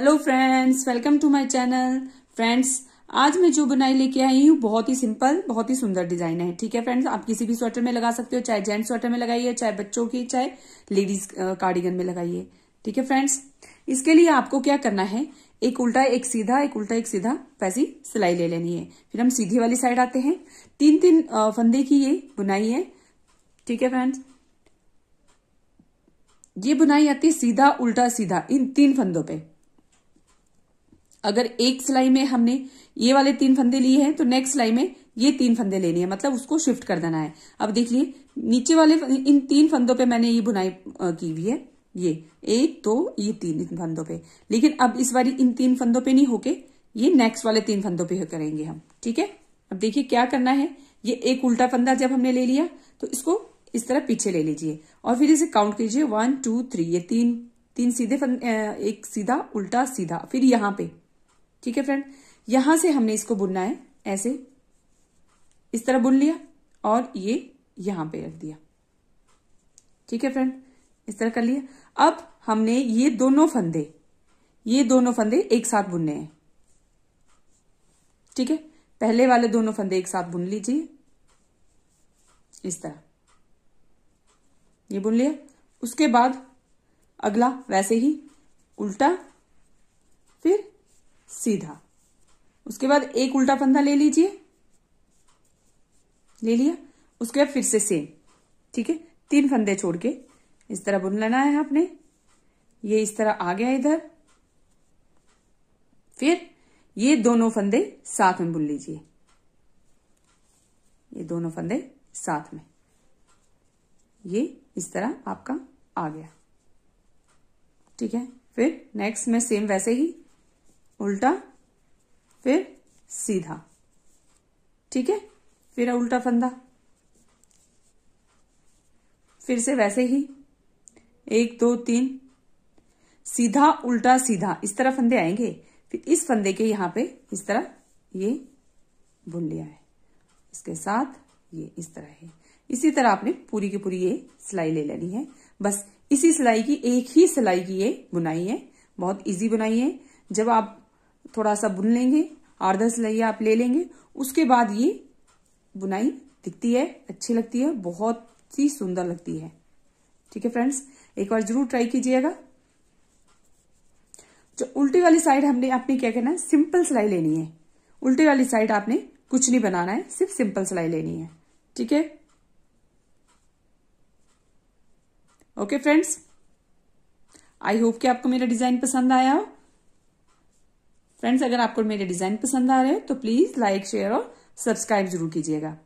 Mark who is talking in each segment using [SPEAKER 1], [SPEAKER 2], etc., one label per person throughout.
[SPEAKER 1] hello friends welcome to my channel friends आज मैं जो बुनाई लेके आई हूँ बहुत ही सिंपल बहुत ही सुंदर डिजाइन है ठीक है फ्रेंड्स आप किसी भी स्वेटर में लगा सकते हो चाहे जेंट्स स्वेटर में लगाइए चाहे बच्चों की चाहे लेडीज कार्डिगन में लगाइए ठीक है फ्रेंड्स इसके लिए आपको क्या करना है एक उल्टा एक सीधा एक उल्टा एक सीधा वैसी सिलाई ले लेनी है फिर हम सीधी वाली साइड आते हैं तीन तीन फंदे की ये बुनाई है ठीक है फ्रेंड्स ये बुनाई आती है सीधा उल्टा सीधा इन तीन फंदों पे अगर एक सिलाई में हमने ये वाले तीन फंदे लिए हैं तो नेक्स्ट सिलाई में ये तीन फंदे लेने हैं मतलब उसको शिफ्ट कर देना है अब देख लिये नीचे वाले इन तीन फंदों पे मैंने ये बुनाई की हुई है ये एक दो तो, ये तीन इन फंदों पे लेकिन अब इस बारी इन तीन फंदों पे नहीं होके ये नेक्स्ट वाले तीन फंदों पे करेंगे हम ठीक है अब देखिए क्या करना है ये एक उल्टा फंदा जब हमने ले लिया तो इसको इस तरह पीछे ले लीजिए और फिर इसे काउंट कीजिए वन टू थ्री ये तीन तीन सीधे फंद, एक सीधा उल्टा सीधा फिर यहां पे ठीक है फ्रेंड यहां से हमने इसको बुनना है ऐसे इस तरह बुन लिया और ये यहां पे रख दिया ठीक है फ्रेंड इस तरह कर लिया अब हमने ये दोनों फंदे ये दोनों फंदे एक साथ बुनने हैं ठीक है पहले वाले दोनों फंदे एक साथ बुन लीजिए इस तरह ये बुन लिया उसके बाद अगला वैसे ही उल्टा फिर सीधा उसके बाद एक उल्टा फंदा ले लीजिए ले लिया उसके बाद फिर से सेम ठीक है तीन फंदे छोड़ के इस तरह बुन लेना है आपने ये इस तरह आ गया इधर फिर ये दोनों फंदे साथ में बुन लीजिए ये दोनों फंदे साथ में ये इस तरह आपका आ गया ठीक है फिर नेक्स्ट में सेम वैसे ही उल्टा फिर सीधा ठीक है फिर उल्टा फंदा फिर से वैसे ही एक दो तीन सीधा उल्टा सीधा इस तरह फंदे आएंगे फिर इस फंदे के यहां पे इस तरह ये बुन लिया है इसके साथ ये इस तरह है इसी तरह आपने पूरी की पूरी ये सिलाई ले लेनी है बस इसी सिलाई की एक ही सिलाई की ये बुनाई है बहुत इजी बुनाई है जब आप थोड़ा सा बुन लेंगे आठ दस लहिया आप ले लेंगे उसके बाद ये बुनाई दिखती है अच्छी लगती है बहुत ही सुंदर लगती है ठीक है फ्रेंड्स एक बार जरूर ट्राई कीजिएगा जो उल्टी वाली साइड हमने आपने क्या करना है सिंपल सिलाई लेनी है उल्टी वाली साइड आपने कुछ नहीं बनाना है सिर्फ सिंपल सिलाई लेनी है ठीक है ओके फ्रेंड्स आई होप कि आपको मेरा डिजाइन पसंद आया हो फ्रेंड्स अगर आपको मेरे डिजाइन पसंद आ रहे हैं तो प्लीज लाइक शेयर और सब्सक्राइब जरूर कीजिएगा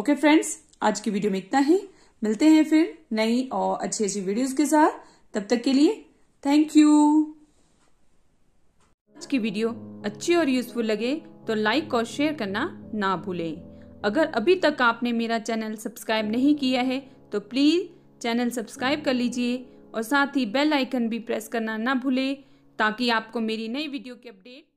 [SPEAKER 1] ओके फ्रेंड्स आज की वीडियो में इतना ही मिलते हैं फिर नई और अच्छी अच्छी वीडियोस के साथ तब तक के लिए थैंक यू आज की वीडियो अच्छी और यूजफुल लगे तो लाइक और शेयर करना ना भूलें अगर अभी तक आपने मेरा चैनल सब्सक्राइब नहीं किया है तो प्लीज़ चैनल सब्सक्राइब कर लीजिए और साथ ही बेल आइकन भी प्रेस करना ना भूलें ताकि आपको मेरी नई वीडियो की अपडेट